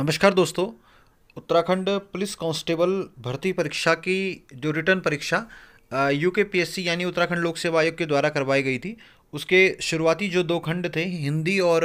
नमस्कार दोस्तों Uttarakhand police constable भर्ती परीक्षा की जो रिटर्न परीक्षा यू के पी एस सी यानी उत्तराखंड लोक सेवा आयोग के द्वारा करवाई गई थी उसके शुरुआती जो दो खंड थे हिंदी और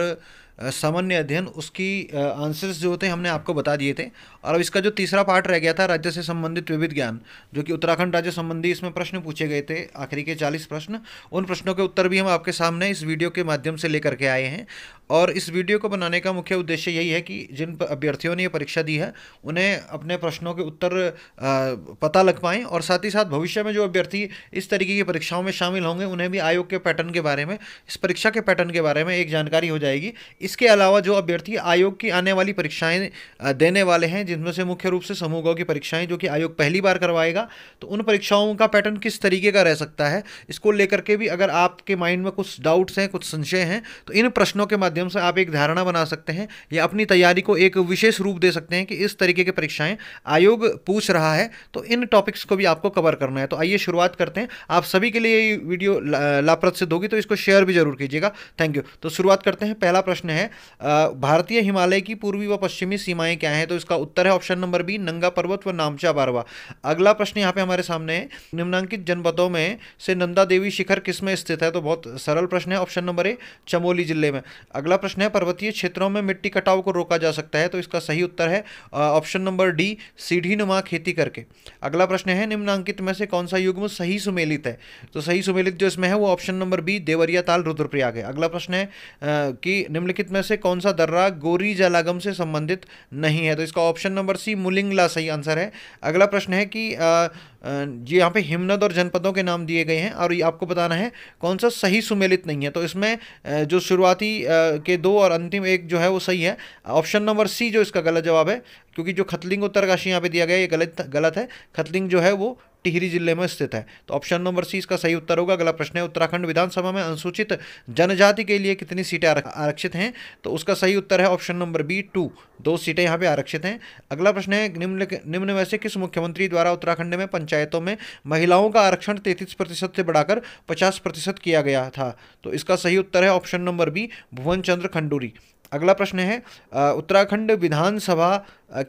सामान्य अध्ययन उसकी आंसर्स जो होते हैं हमने आपको बता दिए थे और अब इसका जो तीसरा पार्ट रह गया था राज्य से संबंधित विविध ज्ञान जो कि उत्तराखंड राज्य संबंधी इसमें प्रश्न पूछे गए थे आखिरी के चालीस प्रश्न उन प्रश्नों के उत्तर भी हम आपके सामने इस वीडियो के माध्यम से लेकर के आए हैं और इस वीडियो को बनाने का मुख्य उद्देश्य यही है कि जिन अभ्यर्थियों ने यह परीक्षा दी है उन्हें अपने प्रश्नों के उत्तर पता लग पाएँ और साथ ही साथ भविष्य में जो अभ्यर्थी इस तरीके की परीक्षाओं में शामिल होंगे उन्हें भी आयोग के पैटर्न के बारे में इस परीक्षा के पैटर्न के बारे में एक जानकारी हो जाएगी इसके अलावा जो अभ्यर्थी आयोग की आने वाली परीक्षाएं देने वाले हैं जिनमें से मुख्य रूप से समूह की परीक्षाएं जो कि आयोग पहली बार करवाएगा तो उन परीक्षाओं का पैटर्न किस तरीके का रह सकता है इसको लेकर के भी अगर आपके माइंड में कुछ डाउट्स हैं कुछ संशय हैं तो इन प्रश्नों के माध्यम से आप एक धारणा बना सकते हैं या अपनी तैयारी को एक विशेष रूप दे सकते हैं कि इस तरीके की परीक्षाएँ आयोग पूछ रहा है तो इन टॉपिक्स को भी आपको कवर करना है तो आइए शुरुआत करते हैं आप सभी के लिए ये वीडियो लाप्रद सिद्ध होगी तो इसको शेयर भी जरूर कीजिएगा थैंक यू तो शुरुआत करते हैं पहला प्रश्न है भारतीय हिमालय की पूर्वी व पश्चिमी सीमाएं क्या हैं तो इसका उत्तर है ऑप्शन नंबर बी नंगा पर्वत व नामचा बारवा अगला प्रश्न यहाँ पे हमारे सामने है निम्नांकित जनपदों में से नंदा देवी शिखर किस में स्थित है तो बहुत सरल प्रश्न है ऑप्शन नंबर ए चमोली जिले में अगला प्रश्न है पर्वतीय क्षेत्रों में मिट्टी कटाव को रोका जा सकता है तो इसका सही उत्तर है ऑप्शन नंबर डी सीढ़ी खेती करके अगला प्रश्न है निम्नांकित में से कौन सा युग्म सही सुमेलित है तो सही सुमेलित जो इसमें है वो ऑप्शन नंबर बी देवरिया ताल रुद्रप्रयाग है अगला प्रश्न है कि निम्नलिखित निम्नलिखित में से कौन सा दर्रा गोरी जलागम से संबंधित नहीं है तो इसका ऑप्शन नंबर सी मुलिंगला सही आंसर है अगला प्रश्न है कि ये यहाँ पे हिमनद और जनपदों के नाम दिए गए हैं और ये आपको बताना है कौन सा सही सुमेलित नहीं है तो इसमें जो शुरुआती के दो और अंतिम एक जो है वो सही है ऑप्शन नंबर सी जो इसका गलत जवाब है क्योंकि जो खतलिंग उत्तरकाशी यहाँ पे दिया गया ये गलत गलत है खतलिंग जो है वो टिहरी जिले में स्थित है तो ऑप्शन नंबर सी इसका सही उत्तर होगा अगला प्रश्न है उत्तराखंड विधानसभा में अनुसूचित जनजाति के लिए कितनी सीटें आरक्षित हैं तो उसका सही उत्तर है ऑप्शन नंबर बी टू दो सीटें यहाँ पे आरक्षित हैं अगला प्रश्न है निम्न निम्न में से किस मुख्यमंत्री द्वारा उत्तराखंड में पंचायतों में महिलाओं का आरक्षण तैंतीस प्रतिशत से बढ़ाकर पचास प्रतिशत किया गया था तो इसका सही उत्तर है option number B Bhuvan Chandra Khanduri अगला प्रश्न है उत्तराखंड विधानसभा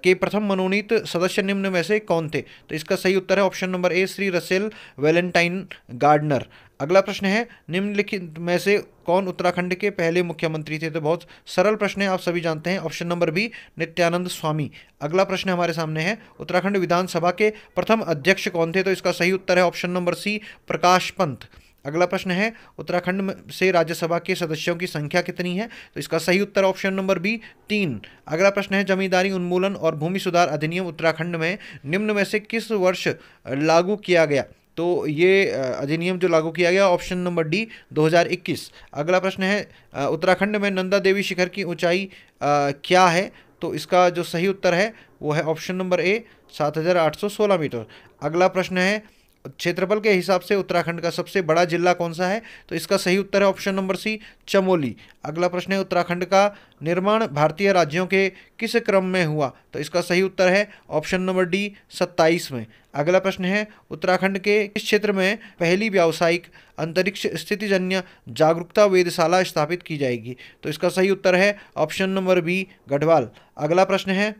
के प्रथम मनोनीत सदस्य निम्न में से कौन थे तो इसका सही उत्तर है option number A Shri Russell Valentine Gardner अगला प्रश्न है निम्नलिखित में से कौन उत्तराखंड के पहले मुख्यमंत्री थे तो बहुत सरल प्रश्न है आप सभी जानते हैं option number B Nityanand Swami अगला प्रश्न हमारे सामने है उत्तराखंड विधानसभा के प्रथम अध्यक्ष कौन थे तो इसका सही उत्तर है option number C Prakash Pant अगला प्रश्न है उत्तराखंड से राज्यसभा के सदस्यों की संख्या कितनी है तो इसका सही उत्तर ऑप्शन नंबर बी तीन अगला प्रश्न है जमींदारी उन्मूलन और भूमि सुधार अधिनियम उत्तराखंड में निम्न में से किस वर्ष लागू किया गया तो ये अधिनियम जो लागू किया गया ऑप्शन नंबर डी 2021 अगला प्रश्न है उत्तराखंड में नंदा देवी शिखर की ऊंचाई क्या है तो इसका जो सही उत्तर है वो है ऑप्शन नंबर ए 7816 मीटर अगला प्रश्न है क्षेत्रफल के हिसाब से उत्तराखंड का सबसे बड़ा जिला कौन सा है तो इसका सही उत्तर है ऑप्शन नंबर सी चमोली अगला प्रश्न है उत्तराखंड का निर्माण भारतीय राज्यों के किस क्रम में हुआ तो इसका सही उत्तर है ऑप्शन नंबर डी सत्ताईस में अगला प्रश्न है उत्तराखंड के किस क्षेत्र में पहली व्यावसायिक अंतरिक्ष स्थितिजन्य जागरूकता वेधशाला स्थापित की जाएगी तो इसका सही उत्तर है ऑप्शन नंबर बी गढ़वाल अगला प्रश्न है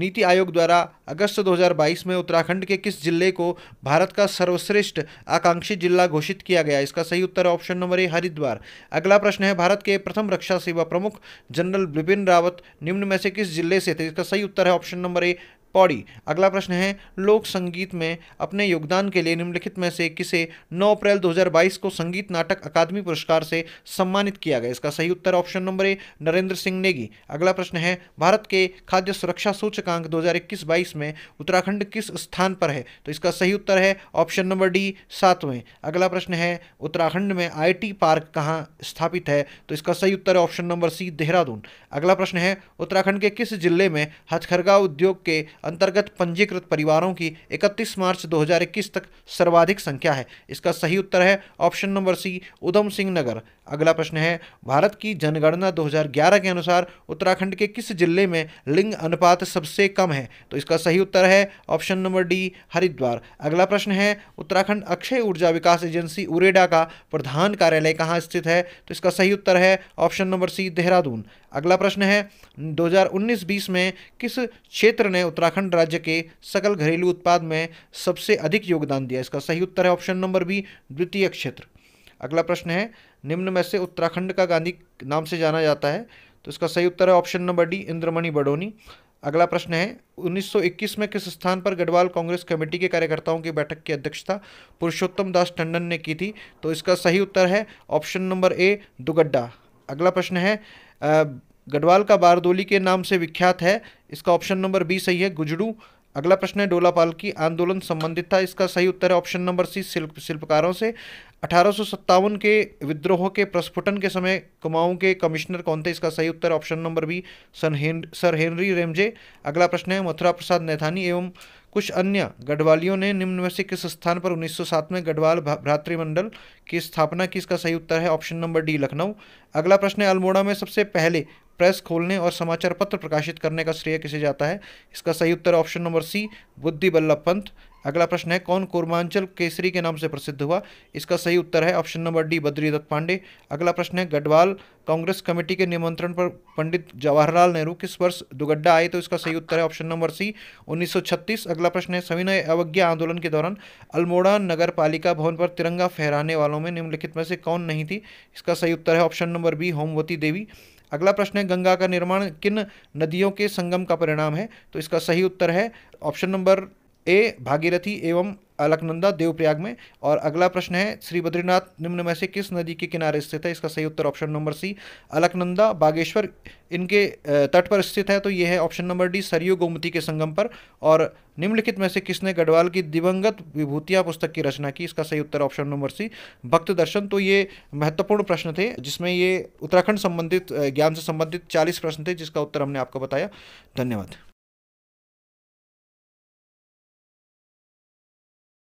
नीति आयोग द्वारा अगस्त 2022 में उत्तराखंड के किस जिले को भारत का सर्वश्रेष्ठ आकांक्षी जिला घोषित किया गया इसका सही उत्तर ऑप्शन नंबर ए हरिद्वार अगला प्रश्न है भारत के प्रथम रक्षा सेवा प्रमुख जनरल बिपिन रावत निम्न में से किस जिले से थे इसका सही उत्तर है ऑप्शन नंबर ए पौड़ी अगला प्रश्न है लोक संगीत में अपने योगदान के लिए निम्नलिखित में से किसे 9 अप्रैल 2022 को संगीत नाटक अकादमी पुरस्कार से सम्मानित किया गया इसका सही उत्तर option number A Narendra Singh Negi अगला प्रश्न है भारत के खाद्य सुरक्षा सूचकांक 2021-22 में उत्तराखंड किस स्थान पर है तो इसका सही उत्तर है ऑप्शन नंबर डी सातवें अगला प्रश्न है उत्तराखंड में आई पार्क कहाँ स्थापित है तो इसका सही उत्तर है ऑप्शन नंबर सी देहरादून अगला प्रश्न है उत्तराखंड के किस जिले में हथखरगा उद्योग के अंतर्गत पंजीकृत परिवारों की 31 मार्च 2021 तक सर्वाधिक संख्या है इसका सही उत्तर है option number C Udham Singh Nagar अगला प्रश्न है भारत की जनगणना 2011 के अनुसार उत्तराखंड के किस जिले में लिंग अनुपात सबसे कम है तो इसका सही उत्तर है ऑप्शन नंबर डी हरिद्वार अगला प्रश्न है उत्तराखंड अक्षय ऊर्जा विकास एजेंसी उरेडा का प्रधान कार्यालय कहाँ स्थित है तो इसका सही उत्तर है ऑप्शन नंबर सी देहरादून अगला प्रश्न है 2019-20 में किस क्षेत्र ने उत्तराखंड उत्तराखंड राज्य के सकल घरेलू उत्पाद में सबसे अधिक योगदान दिया इसका सही उत्तर है ऑप्शन नंबर बी द्वितीय क्षेत्र अगला प्रश्न है निम्न में से उत्तराखंड का गांधी नाम से जाना जाता है तो इसका सही उत्तर है option number D Indramani Badoni अगला प्रश्न है 1921 में किस स्थान पर गढ़वाल कांग्रेस कमेटी के कार्यकर्ताओं की बैठक की अध्यक्षता पुरुषोत्तम दास टंडन ने की थी तो इसका सही उत्तर है ऑप्शन नंबर ए दुगड्डा अगला प्रश्न है आ, गढ़वाल का बारदोली के नाम से विख्यात है इसका ऑप्शन नंबर बी सही है गुजड़ू अगला प्रश्न है डोलापाल की आंदोलन संबंधित था इसका सही उत्तर है ऑप्शन नंबर सी शिल्प शिल्पकारों से अठारह के विद्रोह के प्रस्फुटन के समय कुमाऊं के कमिश्नर कौन थे इसका सही उत्तर ऑप्शन नंबर बी सन हेन सर हेनरी रेमजे अगला प्रश्न है मथुरा प्रसाद नैथानी एवं कुछ अन्य गढ़वालियों ने निम्न में से किस स्थान पर 1907 में गढ़वाल भ्रातृमंडल की स्थापना की इसका सही उत्तर है ऑप्शन नंबर डी लखनऊ अगला प्रश्न है अल्मोड़ा में सबसे पहले प्रेस खोलने और समाचार पत्र प्रकाशित करने का श्रेय किसे जाता है इसका सही उत्तर ऑप्शन नंबर सी बुद्धि बल्लभ पंत अगला प्रश्न है कौन कूर्मांचल केसरी के नाम से प्रसिद्ध हुआ इसका सही उत्तर है option number D Badridatt Pande अगला प्रश्न है गढ़वाल कांग्रेस कमेटी के निमंत्रण पर पंडित जवाहरलाल नेहरू किस वर्ष दुगड्डा आए तो इसका सही उत्तर है ऑप्शन नंबर सी 1936 अगला प्रश्न है सविनय अवज्ञा आंदोलन के दौरान अल्मोड़ा नगर पालिका भवन पर तिरंगा फहराने वालों में निम्नलिखित में से कौन नहीं थी इसका सही उत्तर है option number B Homvati Devi अगला प्रश्न है गंगा का निर्माण किन नदियों के संगम का परिणाम है तो इसका सही उत्तर है ऑप्शन नंबर ए भागीरथी एवं अलकनंदा देवप्रयाग में और अगला प्रश्न है श्री बद्रीनाथ निम्न में से किस नदी के किनारे स्थित है इसका सही उत्तर option number C Alaknanda Bageshwar इनके तट पर स्थित है तो यह है option number D Saryu Gomti के संगम पर और निम्नलिखित में से किसने गढ़वाल की दिवंगत विभूतिया पुस्तक की रचना की इसका सही उत्तर ऑप्शन नंबर सी भक्त दर्शन तो ये महत्वपूर्ण प्रश्न थे जिसमें ये उत्तराखंड संबंधित ज्ञान से संबंधित चालीस प्रश्न थे जिसका उत्तर हमने आपको बताया धन्यवाद